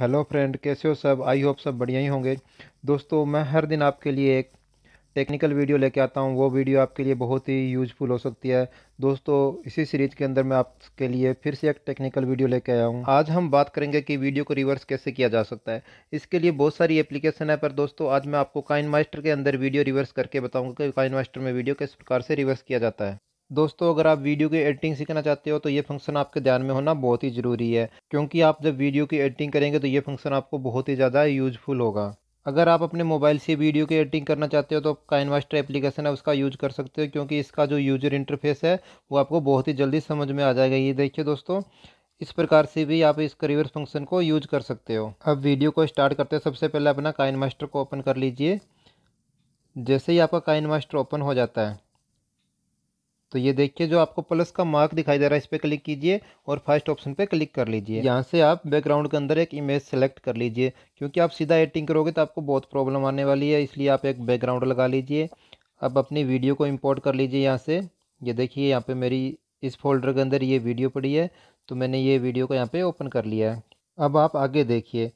hello friend कैसे हो सब आई होप सब बढ़िया ही होंगे दोस्तों मैं हर दिन आपके लिए एक टेक्निकल वीडियो लेके आता हूँ वो वीडियो आपके लिए बहुत ही यूजफुल हो सकती है दोस्तों इसी सीरीज के अंदर मैं आपके लिए फिर से एक टेक्निकल वीडियो लेके आया हूँ आज हम बात करेंगे कि वीडियो को रिवर्स कैसे किया जा सकता है इसके लिए बहुत सारी एप्लीकेशन है पर दोस्तों आज मैं आपको काइन मास्टर के अंदर वीडियो रिवर्स करके बताऊँगा कि काइन मास्टर में वीडियो किस प्रकार से रिवर्स किया जाता है दोस्तों अगर आप वीडियो की एडिटिंग सीखना चाहते हो तो ये फंक्शन आपके ध्यान में होना बहुत ही ज़रूरी है क्योंकि आप जब वीडियो की एडिटिंग करेंगे तो ये फंक्शन आपको बहुत ही ज़्यादा यूजफुल होगा अगर आप अपने मोबाइल से वीडियो की एडिटिंग करना चाहते हो तो आप मास्टर एप्लीकेशन है उसका यूज कर सकते हो क्योंकि इसका जो यूजर इंटरफेस है वो आपको बहुत ही जल्दी समझ में आ जाएगा ये देखिए दोस्तों इस प्रकार से भी आप इस रिवर्स फंक्शन को यूज कर सकते हो अब वीडियो को स्टार्ट करते हैं सबसे पहले अपना काइन मास्टर को ओपन कर लीजिए जैसे ही आपका काइन मास्टर ओपन हो जाता है तो ये देखिए जो आपको प्लस का मार्क दिखाई दे रहा है इस पर क्लिक कीजिए और फर्स्ट ऑप्शन पे क्लिक कर लीजिए यहाँ से आप बैकग्राउंड के अंदर एक इमेज सेलेक्ट कर लीजिए क्योंकि आप सीधा एडिटिंग करोगे तो आपको बहुत प्रॉब्लम आने वाली है इसलिए आप एक बैकग्राउंड लगा लीजिए अब अपनी वीडियो को इम्पोर्ट कर लीजिए यहाँ से ये देखिए यहाँ पर मेरी इस फोल्डर के अंदर ये वीडियो पड़ी है तो मैंने ये वीडियो को यहाँ पर ओपन कर लिया है अब आप आगे देखिए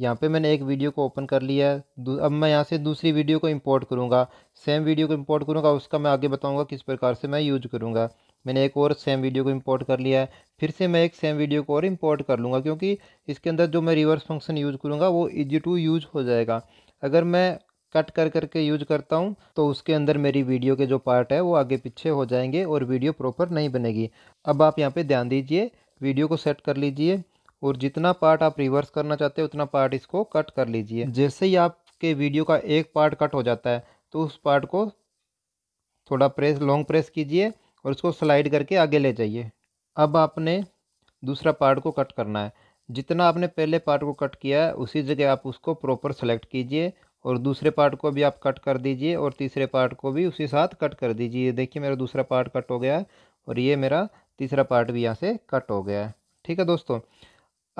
यहाँ पे मैंने एक वीडियो को ओपन कर लिया है अब मैं यहाँ से दूसरी वीडियो को इंपोर्ट करूँगा सेम वीडियो को इंपोर्ट करूँगा उसका मैं आगे बताऊँगा किस प्रकार से मैं यूज करूँगा मैंने एक और सेम वीडियो को इंपोर्ट कर लिया है फिर से मैं एक सेम वीडियो को और इंपोर्ट कर लूँगा क्योंकि इसके अंदर जो मैं रिवर्स फंक्शन यूज करूँगा वो ईजी टू यूज हो जाएगा अगर मैं कट कर करके यूज करता हूँ तो उसके अंदर मेरी वीडियो के जो पार्ट है वो आगे पीछे हो जाएंगे और वीडियो प्रॉपर नहीं बनेगी अब आप यहाँ पे ध्यान दीजिए वीडियो को सेट कर लीजिए और जितना पार्ट आप रिवर्स करना चाहते हैं उतना पार्ट इसको कट कर लीजिए जैसे ही आपके वीडियो का एक पार्ट कट हो जाता है तो उस पार्ट को थोड़ा प्रेस लॉन्ग प्रेस कीजिए और उसको स्लाइड करके आगे ले जाइए अब आपने दूसरा पार्ट को कट करना है जितना आपने पहले पार्ट को कट किया है उसी जगह आप उसको प्रॉपर सेलेक्ट कीजिए और दूसरे पार्ट को भी आप कट कर दीजिए और तीसरे पार्ट को भी उसी साथ कट कर दीजिए देखिए मेरा दूसरा पार्ट कट हो गया है और ये मेरा तीसरा पार्ट भी यहाँ से कट हो गया है ठीक है दोस्तों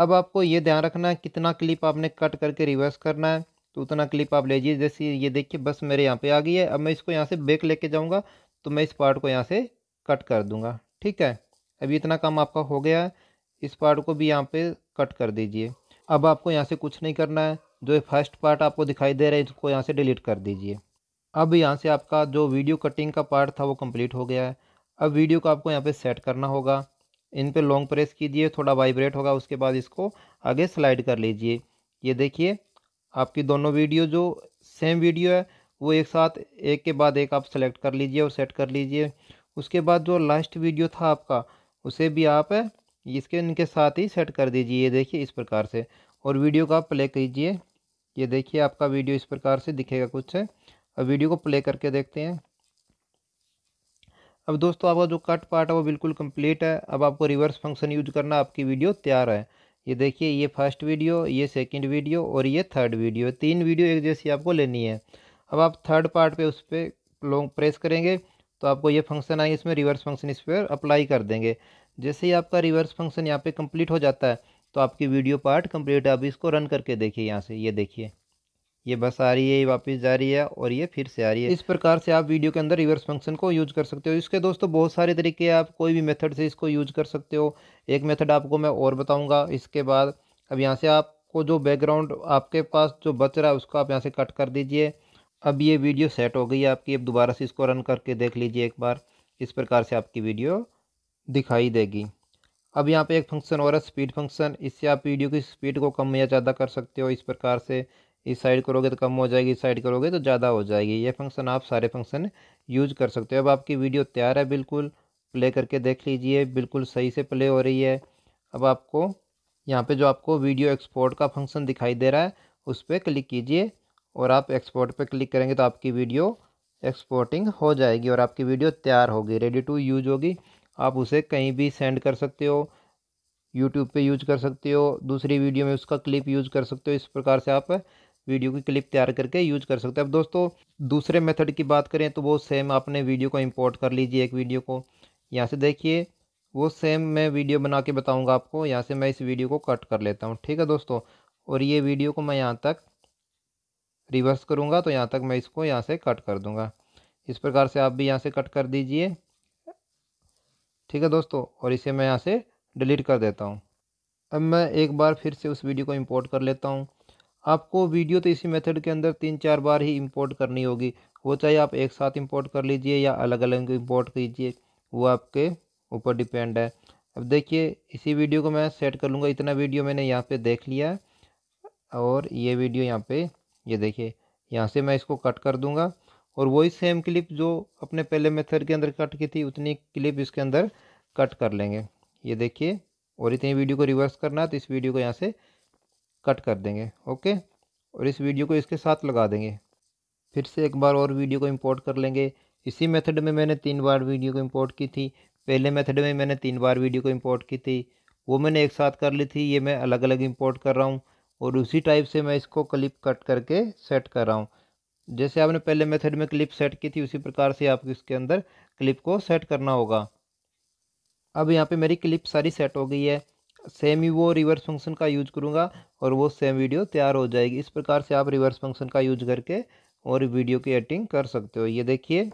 अब आपको ये ध्यान रखना है कितना क्लिप आपने कट करके रिवर्स करना है तो उतना क्लिप आप लीजिए जैसे ये देखिए बस मेरे यहाँ पे आ गई है अब मैं इसको यहाँ से बेक लेके जाऊँगा तो मैं इस पार्ट को यहाँ से कट कर दूँगा ठीक है अभी इतना काम आपका हो गया है इस पार्ट को भी यहाँ पर कट कर दीजिए अब आपको यहाँ से कुछ नहीं करना है जो फर्स्ट पार्ट आपको दिखाई दे रहा है इसको यहाँ से डिलीट कर दीजिए अब यहाँ से आपका जो वीडियो कटिंग का पार्ट था वो कंप्लीट हो गया है अब वीडियो को आपको यहाँ पे सेट करना होगा इन पे लॉन्ग प्रेस कीजिए थोड़ा वाइब्रेट होगा उसके बाद इसको आगे स्लाइड कर लीजिए ये देखिए आपकी दोनों वीडियो जो सेम वीडियो है वो एक साथ एक के बाद एक आप सेलेक्ट कर लीजिए और सेट कर लीजिए उसके बाद जो लास्ट वीडियो था आपका उसे भी आप इसके इनके साथ ही सेट कर दीजिए ये देखिए इस प्रकार से और वीडियो का आप प्ले कीजिए ये देखिए आपका वीडियो इस प्रकार से दिखेगा कुछ अब वीडियो को प्ले करके देखते हैं अब दोस्तों आपका जो कट पार्ट है वो बिल्कुल कंप्लीट है अब आपको रिवर्स फंक्शन यूज करना आपकी वीडियो तैयार है ये देखिए ये फर्स्ट वीडियो ये सेकंड वीडियो और ये थर्ड वीडियो तीन वीडियो एक जैसी आपको लेनी है अब आप थर्ड पार्ट पे उस पर लॉन्ग प्रेस करेंगे तो आपको ये फंक्शन आएंगे इसमें रिवर्स फंक्शन इस पर अप्लाई कर देंगे जैसे ही आपका रिवर्स फंक्शन यहाँ पर कम्प्लीट हो जाता है तो आपकी वीडियो पार्ट कम्प्लीट है अब इसको रन करके देखिए यहाँ से ये देखिए ये बस आ रही है ये वापस जा रही है और ये फिर से आ रही है इस प्रकार से आप वीडियो के अंदर रिवर्स फंक्शन को यूज कर सकते हो इसके दोस्तों बहुत सारे तरीके हैं आप कोई भी मेथड से इसको यूज कर सकते हो एक मेथड आपको मैं और बताऊँगा इसके बाद अब यहाँ से आपको जो बैकग्राउंड आपके पास जो बच रहा है उसको आप यहाँ से कट कर दीजिए अब ये वीडियो सेट हो गई है आपकी अब दोबारा से इसको रन करके देख लीजिए एक बार इस प्रकार से आपकी वीडियो दिखाई देगी अब यहाँ पे एक फंक्शन और है स्पीड फंक्शन इससे आप वीडियो की स्पीड को कम या ज़्यादा कर सकते हो इस प्रकार से इस साइड करोगे तो कम हो जाएगी इस साइड करोगे तो ज़्यादा हो जाएगी ये फंक्शन आप सारे फंक्शन यूज कर सकते हो अब आपकी वीडियो तैयार है बिल्कुल प्ले करके देख लीजिए बिल्कुल सही से प्ले हो रही है अब आपको यहाँ पे जो आपको वीडियो एक्सपोर्ट का फंक्शन दिखाई दे रहा है उस पर क्लिक कीजिए और आप एक्सपोर्ट पर क्लिक करेंगे तो आपकी वीडियो एक्सपोर्टिंग हो जाएगी और आपकी वीडियो तैयार होगी रेडी टू यूज होगी आप उसे कहीं भी सेंड कर सकते हो यूट्यूब पे यूज कर सकते हो दूसरी वीडियो में उसका क्लिप यूज कर सकते हो इस प्रकार से आप वीडियो की क्लिप तैयार करके यूज कर सकते हैं अब दोस्तों दूसरे मेथड की बात करें तो वो सेम आपने वीडियो को इंपोर्ट कर लीजिए एक वीडियो को यहाँ से देखिए वो सेम मैं वीडियो बना के बताऊँगा आपको यहाँ से मैं इस वीडियो को कट कर लेता हूँ ठीक है दोस्तों और ये वीडियो को मैं यहाँ तक रिवर्स करूँगा तो यहाँ तक मैं इसको यहाँ से कट कर दूँगा इस प्रकार से आप भी यहाँ से कट कर दीजिए ठीक है दोस्तों और इसे मैं यहाँ से डिलीट कर देता हूँ अब मैं एक बार फिर से उस वीडियो को इंपोर्ट कर लेता हूँ आपको वीडियो तो इसी मेथड के अंदर तीन चार बार ही इंपोर्ट करनी होगी वो चाहे आप एक साथ इंपोर्ट कर लीजिए या अलग अलग इंपोर्ट कीजिए वो आपके ऊपर डिपेंड है अब देखिए इसी वीडियो को मैं सेट कर लूँगा इतना वीडियो मैंने यहाँ पे देख लिया और ये वीडियो यहाँ पे ये यह देखिए यहाँ से मैं इसको कट कर दूँगा और वही सेम क्लिप जो अपने पहले मेथड के अंदर कट की थी उतनी क्लिप इसके अंदर कट कर लेंगे ये देखिए और इतनी वीडियो को रिवर्स करना है तो इस वीडियो को यहाँ से कट कर देंगे ओके और इस वीडियो को इसके साथ लगा देंगे फिर से एक बार और वीडियो को इंपोर्ट कर लेंगे इसी मेथड में मैंने तीन बार वीडियो को इंपोर्ट की थी पहले मेथड में मैंने तीन बार वीडियो को इंपोर्ट की थी वो मैंने एक साथ कर ली थी ये मैं अलग अलग इंपोर्ट कर रहा हूँ और उसी टाइप से मैं इसको क्लिप कट करके सेट कर रहा हूँ जैसे आपने पहले मेथड में क्लिप सेट की थी उसी प्रकार से आपको इसके अंदर क्लिप को सेट करना होगा अब यहाँ पे मेरी क्लिप सारी सेट हो गई है सेम ही वो रिवर्स फंक्शन का यूज करूँगा और वो सेम वीडियो तैयार हो जाएगी इस प्रकार से आप रिवर्स फंक्शन का यूज करके और वीडियो की एडिटिंग कर सकते हो ये देखिए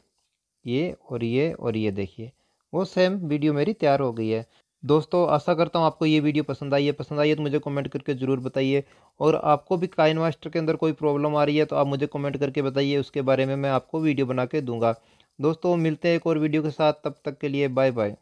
ये और ये और ये देखिए वो सेम वीडियो मेरी तैयार हो गई है दोस्तों आशा करता हूँ आपको ये वीडियो पसंद आई है पसंद आई है तो मुझे कमेंट करके ज़रूर बताइए और आपको भी काइन मास्टर के अंदर कोई प्रॉब्लम आ रही है तो आप मुझे कमेंट करके बताइए उसके बारे में मैं आपको वीडियो बना के दूंगा दोस्तों मिलते हैं एक और वीडियो के साथ तब तक के लिए बाय बाय